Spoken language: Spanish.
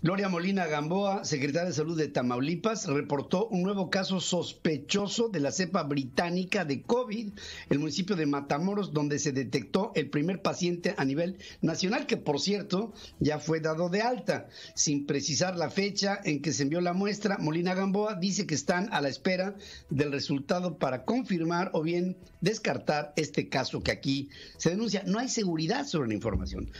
Gloria Molina Gamboa, secretaria de Salud de Tamaulipas, reportó un nuevo caso sospechoso de la cepa británica de COVID, en el municipio de Matamoros, donde se detectó el primer paciente a nivel nacional, que por cierto ya fue dado de alta. Sin precisar la fecha en que se envió la muestra, Molina Gamboa dice que están a la espera del resultado para confirmar o bien descartar este caso que aquí se denuncia. No hay seguridad sobre la información.